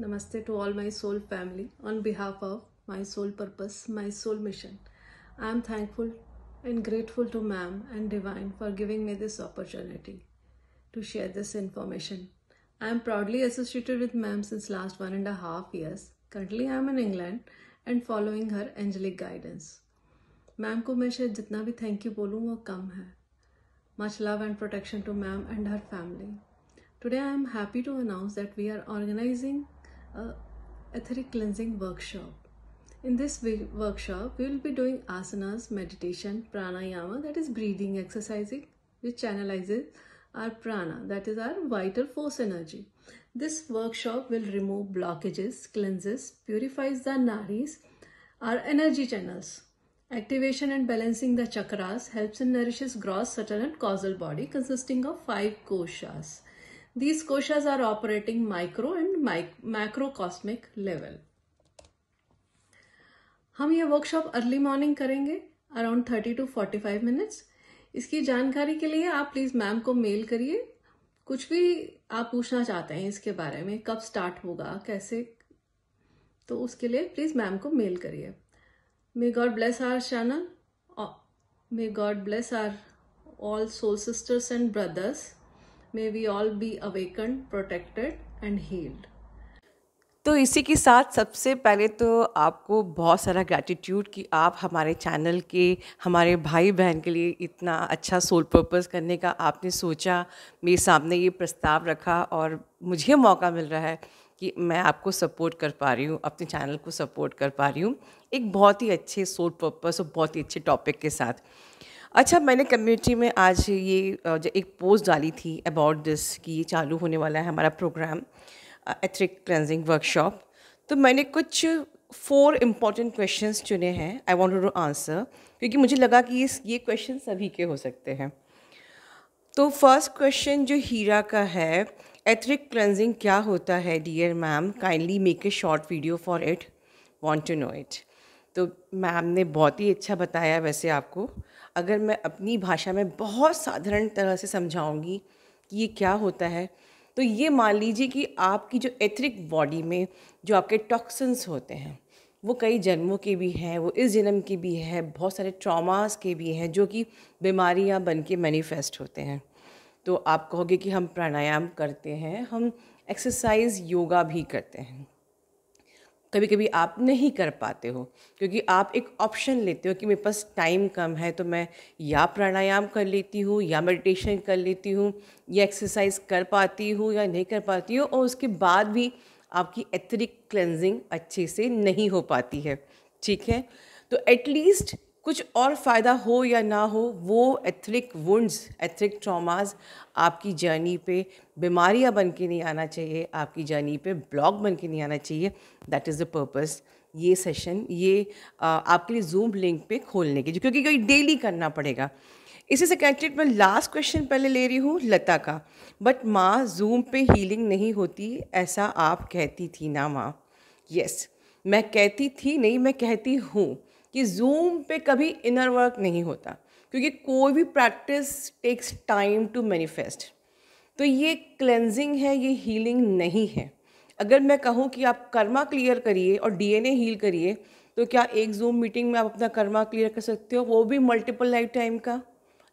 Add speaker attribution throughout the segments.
Speaker 1: Namaste to all my soul family on behalf of my soul purpose, my soul mission. I am thankful and grateful to Ma'am and Divine for giving me this opportunity to share this information. I am proudly associated with Ma'am since last one and a half years. Currently, I am in England and following her angelic guidance. Ma'am, को मैं शायद जितना भी thank you बोलूँ वो कम है much love and protection to ma'am and her family today I am happy to announce that we are a etheric cleansing workshop. In this workshop, we will be doing asanas, meditation, pranayama, that is breathing exercising, which channelizes our prana, that is our vital force energy. This workshop will remove blockages, cleanses, purifies the naris, our energy channels. Activation and balancing the chakras helps and nourishes gross, subtle and causal body consisting of five koshas. These koshas are operating micro and microcosmic level हम यह workshop early morning करेंगे around thirty to forty five minutes इसकी जानकारी के लिए आप please ma'am को mail करिए कुछ भी आप पूछना चाहते हैं इसके बारे में कब स्टार्ट होगा कैसे तो उसके लिए प्लीज़ मैम को मेल करिए may God bless our channel may God bless our all soul sisters and brothers may we all be awakened protected and healed
Speaker 2: तो इसी के साथ सबसे पहले तो आपको बहुत सारा ग्रैटिट्यूड कि आप हमारे चैनल के हमारे भाई बहन के लिए इतना अच्छा सोल पर्पस करने का आपने सोचा मेरे सामने ये प्रस्ताव रखा और मुझे मौका मिल रहा है कि मैं आपको सपोर्ट कर पा रही हूँ अपने चैनल को सपोर्ट कर पा रही हूँ एक बहुत ही अच्छे सोल पर्पस और बहुत ही अच्छे टॉपिक के साथ अच्छा मैंने कम्युनिटी में आज ये एक पोस्ट डाली थी अबाउट दिस कि ये चालू होने वाला है हमारा प्रोग्राम एथरिक क्लेंजिंग वर्कशॉप तो मैंने कुछ फोर इम्पॉर्टेंट क्वेश्चंस चुने हैं आई वॉन्ट टू आंसर क्योंकि मुझे लगा कि इस ये क्वेश्चन सभी के हो सकते हैं तो फर्स्ट क्वेश्चन जो हीरा का है एथरिक क्लेंजिंग क्या होता है dear ma'am kindly make a short video for it want to know it तो मैम ने बहुत ही अच्छा बताया वैसे आपको अगर मैं अपनी भाषा में बहुत साधारण तरह से समझाऊंगी कि ये क्या होता है तो ये मान लीजिए कि आपकी जो एथरिक बॉडी में जो आपके टॉक्सन्स होते हैं वो कई जन्मों के भी हैं वो इस जन्म के भी है बहुत सारे ट्रॉमास के भी हैं जो कि बीमारियाँ बन के मैनिफेस्ट होते हैं तो आप कहोगे कि हम प्राणायाम करते हैं हम एक्सरसाइज योगा भी करते हैं कभी कभी आप नहीं कर पाते हो क्योंकि आप एक ऑप्शन लेते हो कि मेरे पास टाइम कम है तो मैं या प्राणायाम कर लेती हूँ या मेडिटेशन कर लेती हूँ या एक्सरसाइज कर पाती हूँ या नहीं कर पाती हूँ और उसके बाद भी आपकी एथरिक क्लेंजिंग अच्छे से नहीं हो पाती है ठीक है तो एटलीस्ट कुछ और फ़ायदा हो या ना हो वो एथरिक वुंड्स एथरिक ट्रॉमास आपकी जर्नी पे बीमारियां बन के नहीं आना चाहिए आपकी जर्नी पे ब्लॉक बन के नहीं आना चाहिए दैट इज़ द पर्पज़ ये सेशन ये आ, आपके लिए जूम लिंक पे खोलने के क्योंकि कोई डेली करना पड़ेगा इसी से कनेक्टेड मैं लास्ट क्वेश्चन पहले ले रही हूँ लता का बट माँ जूम पे हीलिंग नहीं होती ऐसा आप कहती थी ना माँ यस yes, मैं कहती थी नहीं मैं कहती हूँ कि जूम पे कभी इनर वर्क नहीं होता क्योंकि कोई भी practice takes time to manifest तो ये क्लेंजिंग है ये हीलिंग नहीं है अगर मैं कहूँ कि आप कर्मा क्लियर करिए और डीएनए हील करिए तो क्या एक जूम मीटिंग में आप अपना कर्मा क्लियर कर सकते हो वो भी मल्टीपल लाइफ टाइम का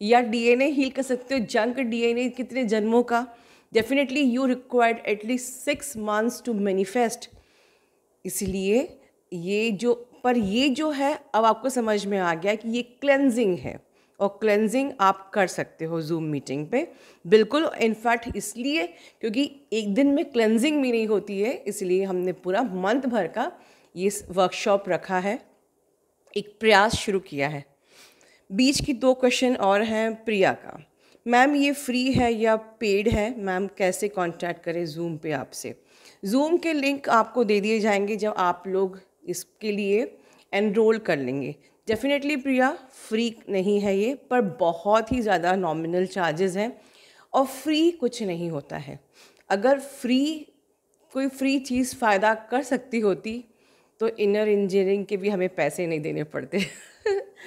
Speaker 2: या डीएनए हील कर सकते हो जंक डीएनए कितने जन्मों का definitely you required at least six months to manifest इसलिए ये जो पर ये जो है अब आपको समझ में आ गया कि ये क्लेंजिंग है और क्लेंजिंग आप कर सकते हो जूम मीटिंग पे बिल्कुल इनफैक्ट इसलिए क्योंकि एक दिन में क्लेंजिंग भी नहीं होती है इसलिए हमने पूरा मंथ भर का ये वर्कशॉप रखा है एक प्रयास शुरू किया है बीच की दो क्वेश्चन और हैं प्रिया का मैम ये फ्री है या पेड है मैम कैसे कांटेक्ट करें जूम पे आपसे जूम के लिंक आपको दे दिए जाएंगे जब आप लोग इसके लिए एनरोल कर लेंगे डेफिनेटली प्रिया फ्री नहीं है ये पर बहुत ही ज़्यादा नॉमिनल चार्जेस हैं और फ्री कुछ नहीं होता है अगर फ्री कोई फ्री चीज़ फ़ायदा कर सकती होती तो इनर इंजीनियरिंग के भी हमें पैसे नहीं देने पड़ते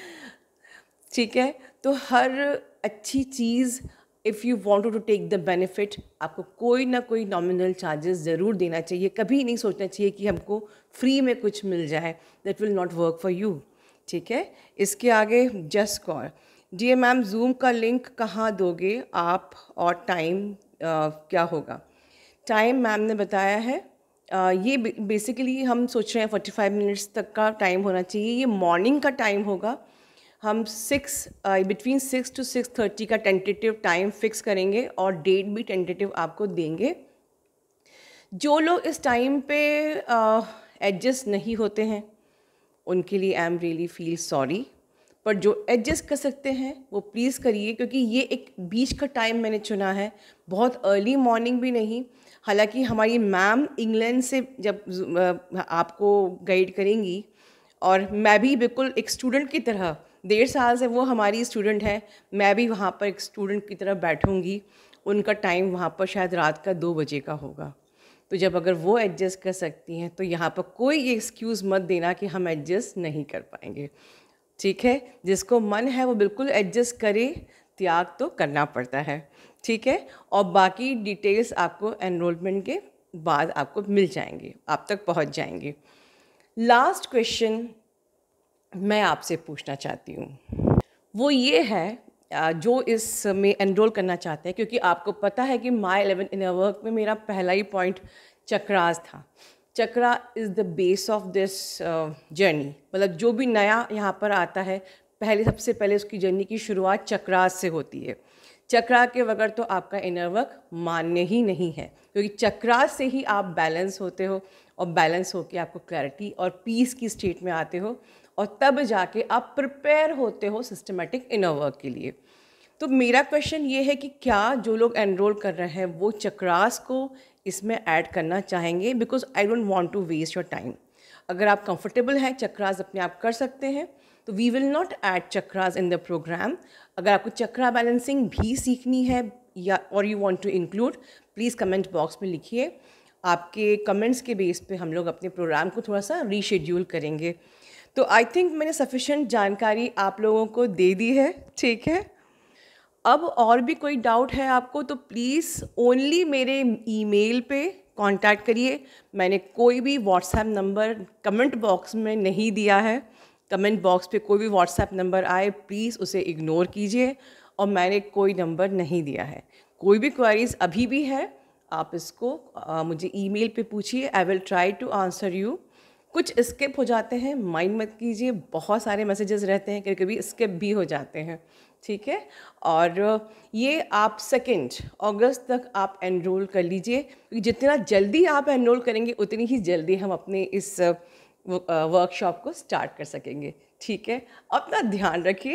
Speaker 2: ठीक है तो हर अच्छी चीज़ if you want to take the benefit आपको कोई ना कोई नॉमिनल चार्जेस ज़रूर देना चाहिए कभी नहीं सोचना चाहिए कि हमको फ्री में कुछ मिल जाए that will not work for you ठीक है इसके आगे just call the ma'am Zoom का लिंक कहाँ दोगे आप और टाइम क्या होगा टाइम मैम ने बताया है आ, ये बेसिकली हम सोच रहे हैं फोर्टी फाइव मिनट्स तक का टाइम होना चाहिए ये मॉर्निंग का टाइम होगा हम six between six to six thirty का टेंटेटिव टाइम फिक्स करेंगे और डेट भी टेंटेटिव आपको देंगे जो लोग इस टाइम पे एडजस्ट uh, नहीं होते हैं उनके लिए I am really feel sorry पर जो एडजस्ट कर सकते हैं वो प्लीज़ करिए क्योंकि ये एक बीच का टाइम मैंने चुना है बहुत अर्ली मॉर्निंग भी नहीं हालांकि हमारी मैम इंग्लैंड से जब uh, आपको गाइड करेंगी और मैं भी बिल्कुल एक स्टूडेंट की तरह डेढ़ साल से वो हमारी स्टूडेंट है मैं भी वहाँ पर एक स्टूडेंट की तरह बैठूँगी उनका टाइम वहाँ पर शायद रात का दो बजे का होगा तो जब अगर वो एडजस्ट कर सकती हैं तो यहाँ पर कोई एक्सक्यूज़ मत देना कि हम एडजस्ट नहीं कर पाएंगे ठीक है जिसको मन है वो बिल्कुल एडजस्ट करे त्याग तो करना पड़ता है ठीक है और बाकी डिटेल्स आपको एनरोलमेंट के बाद आपको मिल जाएंगे आप तक पहुंच जाएंगे लास्ट क्वेश्चन मैं आपसे पूछना चाहती हूँ वो ये है जो इस में एनरोल करना चाहते हैं क्योंकि आपको पता है कि माई एलेवन इन वर्क में मेरा पहला ही पॉइंट चक्रास था chakra is the base of this journey मतलब जो भी नया यहाँ पर आता है पहले सबसे पहले उसकी जर्नी की शुरुआत चक्रास से होती है चक्रा के बगैर तो आपका इनर वर्क मान्य ही नहीं है क्योंकि चक्रा से ही आप बैलेंस होते हो और बैलेंस होकर आपको क्लैरिटी और पीस की स्टेट में आते हो और तब जाके आप प्रिपेयर होते हो सिस्टमेटिक इनर वर्क के लिए तो मेरा क्वेश्चन ये है कि क्या जो लोग एनरोल कर रहे हैं वो चक्रास को इसमें ऐड करना चाहेंगे because I don't want to waste your time अगर आप कंफर्टेबल हैं चक्रास अपने आप कर सकते हैं तो we will not add chakras in the program अगर आपको चक्रा बैलेंसिंग भी सीखनी है या और you want to include please comment box में लिखिए आपके कमेंट्स के बेस पे हम लोग अपने प्रोग्राम को थोड़ा सा रीशेड्यूल करेंगे तो आई थिंक मैंने सफिशेंट जानकारी आप लोगों को दे दी है ठीक है अब और भी कोई डाउट है आपको तो प्लीज़ ओनली मेरे ईमेल पे कांटेक्ट करिए मैंने कोई भी व्हाट्सएप नंबर कमेंट बॉक्स में नहीं दिया है कमेंट बॉक्स पे कोई भी व्हाट्सएप नंबर आए प्लीज़ उसे इग्नोर कीजिए और मैंने कोई नंबर नहीं दिया है कोई भी क्वारीज अभी भी है आप इसको आ, मुझे ईमेल पे पूछिए I will try to answer you कुछ स्किप हो जाते हैं माइंड मत कीजिए बहुत सारे मैसेजेस रहते हैं कभी कभी स्किप भी हो जाते हैं ठीक है और ये आप सेकेंड अगस्त तक आप एनरोल कर लीजिए जितना जल्दी आप एनरोल करेंगे उतनी ही जल्दी हम अपने इस वर्कशॉप को स्टार्ट कर सकेंगे ठीक है अपना ध्यान रखिए